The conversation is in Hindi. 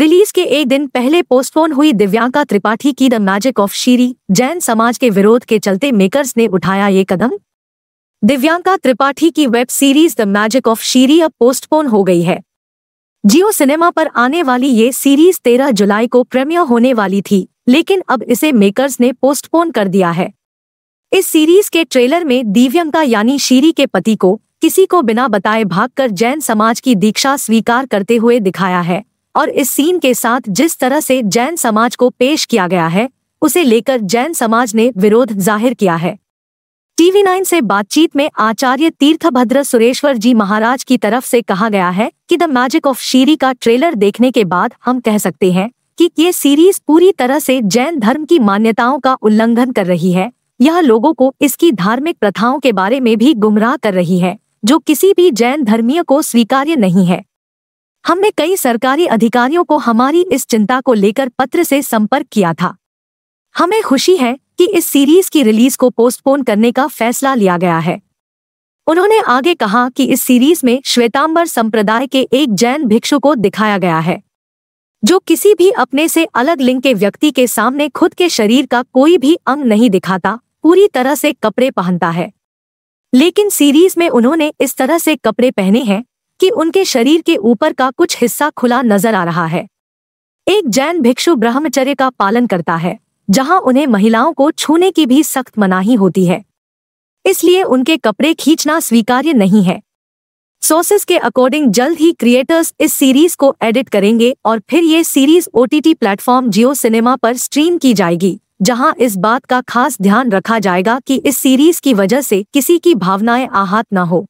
रिलीज के एक दिन पहले पोस्टपोन हुई दिव्यांका त्रिपाठी की the magic of Shiri Jain समाज के विरोध के चलते मेकर्स ने उठाया ये कदम दिव्यांका त्रिपाठी की web series the magic of Shiri अब पोस्टपोन हो गई है जियो सिनेमा पर आने वाली ये सीरीज 13 जुलाई को प्रीमियर होने वाली थी लेकिन अब इसे मेकर्स ने पोस्टपोन कर दिया है इस सीरीज के ट्रेलर में दिव्यंका यानी शीरी के पति को किसी को बिना बताए भागकर जैन समाज की दीक्षा स्वीकार करते हुए दिखाया है और इस सीन के साथ जिस तरह से जैन समाज को पेश किया गया है उसे लेकर जैन समाज ने विरोध जाहिर किया है टीवी नाइन से बातचीत में आचार्य तीर्थभद्र सुरेश्वर जी महाराज की तरफ से कहा गया है कि द मैजिक ऑफ शीरी का ट्रेलर देखने के बाद हम कह सकते हैं कि ये सीरीज पूरी तरह से जैन धर्म की मान्यताओं का उल्लंघन कर रही है यह लोगों को इसकी धार्मिक प्रथाओं के बारे में भी गुमराह कर रही है जो किसी भी जैन धर्मीय को स्वीकार्य नहीं है हमने कई सरकारी अधिकारियों को हमारी इस चिंता को लेकर पत्र से संपर्क किया था हमें खुशी है कि इस सीरीज की रिलीज को पोस्टपोन करने का फैसला लिया गया है उन्होंने आगे कहा कि इस सीरीज में श्वेतांबर संप्रदाय के एक जैन भिक्षु को दिखाया गया है जो किसी भी अपने से अलग लिंग के व्यक्ति के सामने खुद के शरीर का कोई भी अंग नहीं दिखाता पूरी तरह से कपड़े पहनता है लेकिन सीरीज में उन्होंने इस तरह से कपड़े पहने हैं कि उनके शरीर के ऊपर का कुछ हिस्सा खुला नजर आ रहा है एक जैन भिक्षु ब्रह्मचर्य का पालन करता है जहां उन्हें महिलाओं को छूने की भी सख्त मनाही होती है इसलिए उनके कपड़े खींचना स्वीकार्य नहीं है सोर्सेस के अकॉर्डिंग जल्द ही क्रिएटर्स इस सीरीज को एडिट करेंगे और फिर ये series OTT platform Jio cinema पर स्ट्रीम की जाएगी जहां इस बात का खास ध्यान रखा जाएगा कि इस सीरीज की वजह से किसी की भावनाएं आहत न हो